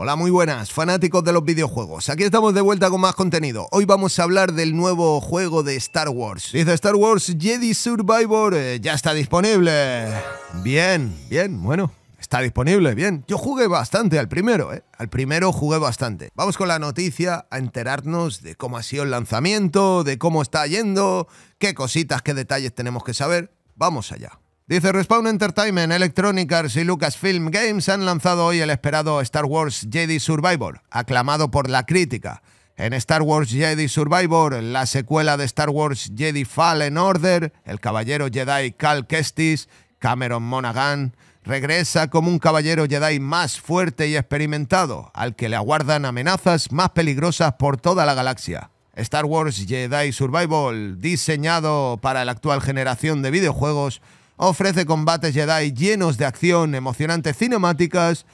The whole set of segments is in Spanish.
Hola, muy buenas, fanáticos de los videojuegos. Aquí estamos de vuelta con más contenido. Hoy vamos a hablar del nuevo juego de Star Wars. Dice Star Wars Jedi Survivor, eh, ya está disponible. Bien, bien, bueno. Está disponible, bien. Yo jugué bastante al primero, ¿eh? Al primero jugué bastante. Vamos con la noticia a enterarnos de cómo ha sido el lanzamiento, de cómo está yendo, qué cositas, qué detalles tenemos que saber. Vamos allá. Dice Respawn Entertainment, Electronic Arts y Lucasfilm Games han lanzado hoy el esperado Star Wars Jedi Survivor, aclamado por la crítica. En Star Wars Jedi Survivor, la secuela de Star Wars Jedi Fallen Order, el caballero Jedi Cal Kestis, Cameron Monaghan, regresa como un caballero Jedi más fuerte y experimentado, al que le aguardan amenazas más peligrosas por toda la galaxia. Star Wars Jedi Survival, diseñado para la actual generación de videojuegos, ofrece combates Jedi llenos de acción, emocionantes cinemáticas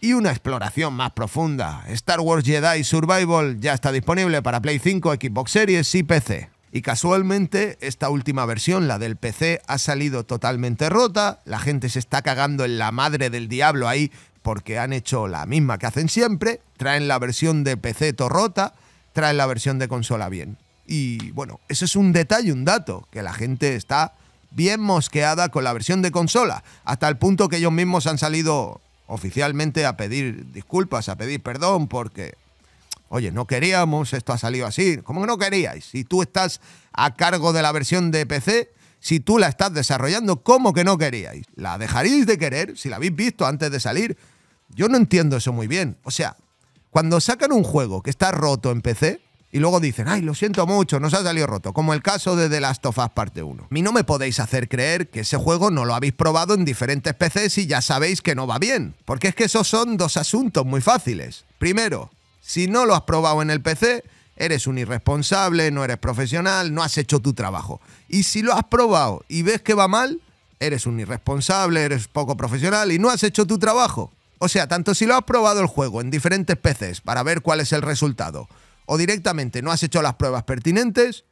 y una exploración más profunda. Star Wars Jedi Survival ya está disponible para Play 5, Xbox Series y PC. Y casualmente, esta última versión, la del PC, ha salido totalmente rota, la gente se está cagando en la madre del diablo ahí porque han hecho la misma que hacen siempre, traen la versión de PC torrota, traen la versión de consola bien. Y bueno, eso es un detalle, un dato, que la gente está bien mosqueada con la versión de consola, hasta el punto que ellos mismos han salido oficialmente a pedir disculpas, a pedir perdón, porque, oye, no queríamos, esto ha salido así. ¿Cómo que no queríais? Si tú estás a cargo de la versión de PC, si tú la estás desarrollando, ¿cómo que no queríais? ¿La dejaríais de querer si la habéis visto antes de salir? Yo no entiendo eso muy bien. O sea, cuando sacan un juego que está roto en PC, y luego dicen, ay, lo siento mucho, no se ha salido roto, como el caso de The Last of Us Parte 1. A mí no me podéis hacer creer que ese juego no lo habéis probado en diferentes PCs y ya sabéis que no va bien, porque es que esos son dos asuntos muy fáciles. Primero, si no lo has probado en el PC, eres un irresponsable, no eres profesional, no has hecho tu trabajo. Y si lo has probado y ves que va mal, eres un irresponsable, eres poco profesional y no has hecho tu trabajo. O sea, tanto si lo has probado el juego en diferentes PCs para ver cuál es el resultado, o directamente no has hecho las pruebas pertinentes,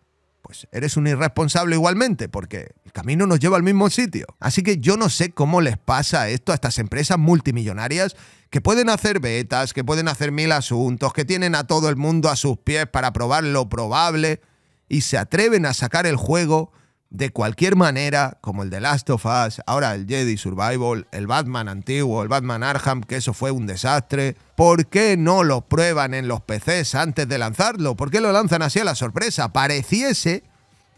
pues eres un irresponsable igualmente, porque el camino nos lleva al mismo sitio. Así que yo no sé cómo les pasa esto a estas empresas multimillonarias que pueden hacer betas, que pueden hacer mil asuntos, que tienen a todo el mundo a sus pies para probar lo probable y se atreven a sacar el juego de cualquier manera, como el de Last of Us, ahora el Jedi Survival, el Batman antiguo, el Batman Arkham, que eso fue un desastre. ¿Por qué no lo prueban en los PCs antes de lanzarlo? ¿Por qué lo lanzan así a la sorpresa? Pareciese,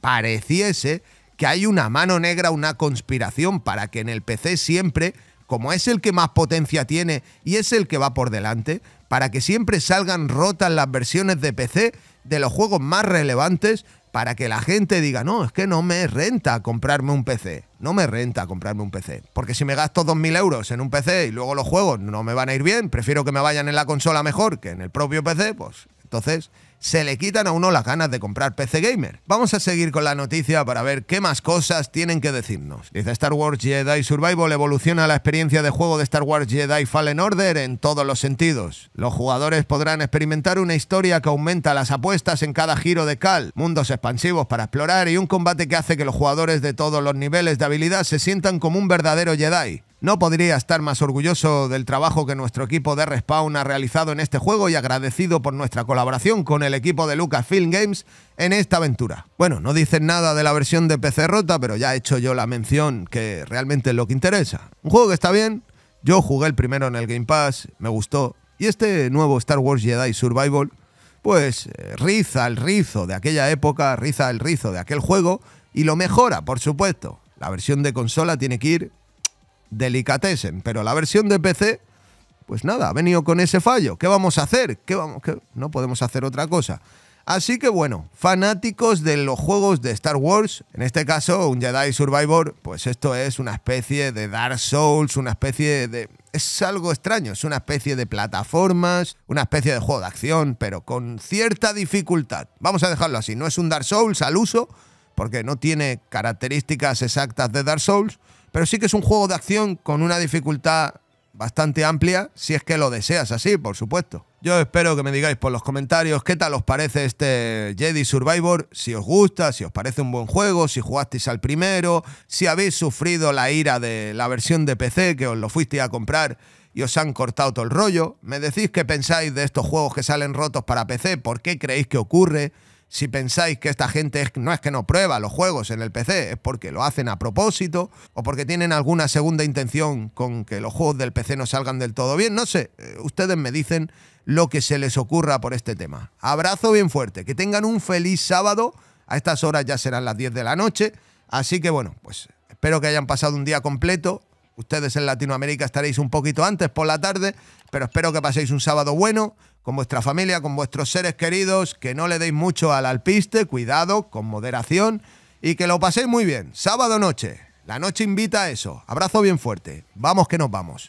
pareciese que hay una mano negra, una conspiración para que en el PC siempre, como es el que más potencia tiene y es el que va por delante, para que siempre salgan rotas las versiones de PC de los juegos más relevantes para que la gente diga, no, es que no me renta comprarme un PC. No me renta comprarme un PC. Porque si me gasto 2.000 euros en un PC y luego los juegos no me van a ir bien, prefiero que me vayan en la consola mejor que en el propio PC, pues entonces, se le quitan a uno las ganas de comprar PC Gamer. Vamos a seguir con la noticia para ver qué más cosas tienen que decirnos. Dice Star Wars Jedi Survival evoluciona la experiencia de juego de Star Wars Jedi Fallen Order en todos los sentidos. Los jugadores podrán experimentar una historia que aumenta las apuestas en cada giro de cal, mundos expansivos para explorar y un combate que hace que los jugadores de todos los niveles de habilidad se sientan como un verdadero Jedi. No podría estar más orgulloso del trabajo que nuestro equipo de Respawn ha realizado en este juego y agradecido por nuestra colaboración con el equipo de Lucasfilm Games en esta aventura. Bueno, no dicen nada de la versión de PC rota, pero ya he hecho yo la mención que realmente es lo que interesa. Un juego que está bien, yo jugué el primero en el Game Pass, me gustó, y este nuevo Star Wars Jedi Survival, pues eh, riza el rizo de aquella época, riza el rizo de aquel juego y lo mejora, por supuesto. La versión de consola tiene que ir delicatessen. Pero la versión de PC, pues nada, ha venido con ese fallo. ¿Qué vamos a hacer? ¿Qué vamos? No podemos hacer otra cosa. Así que bueno, fanáticos de los juegos de Star Wars, en este caso un Jedi Survivor, pues esto es una especie de Dark Souls, una especie de... Es algo extraño, es una especie de plataformas, una especie de juego de acción, pero con cierta dificultad. Vamos a dejarlo así, no es un Dark Souls al uso, porque no tiene características exactas de Dark Souls, pero sí que es un juego de acción con una dificultad bastante amplia, si es que lo deseas así, por supuesto. Yo espero que me digáis por los comentarios qué tal os parece este Jedi Survivor, si os gusta, si os parece un buen juego, si jugasteis al primero, si habéis sufrido la ira de la versión de PC que os lo fuisteis a comprar y os han cortado todo el rollo, me decís qué pensáis de estos juegos que salen rotos para PC, por qué creéis que ocurre, si pensáis que esta gente no es que no prueba los juegos en el PC, es porque lo hacen a propósito o porque tienen alguna segunda intención con que los juegos del PC no salgan del todo bien, no sé, eh, ustedes me dicen lo que se les ocurra por este tema. Abrazo bien fuerte, que tengan un feliz sábado, a estas horas ya serán las 10 de la noche, así que bueno, pues espero que hayan pasado un día completo, ustedes en Latinoamérica estaréis un poquito antes por la tarde, pero espero que paséis un sábado bueno con vuestra familia, con vuestros seres queridos, que no le deis mucho al alpiste, cuidado, con moderación y que lo paséis muy bien. Sábado noche. La noche invita a eso. Abrazo bien fuerte. Vamos que nos vamos.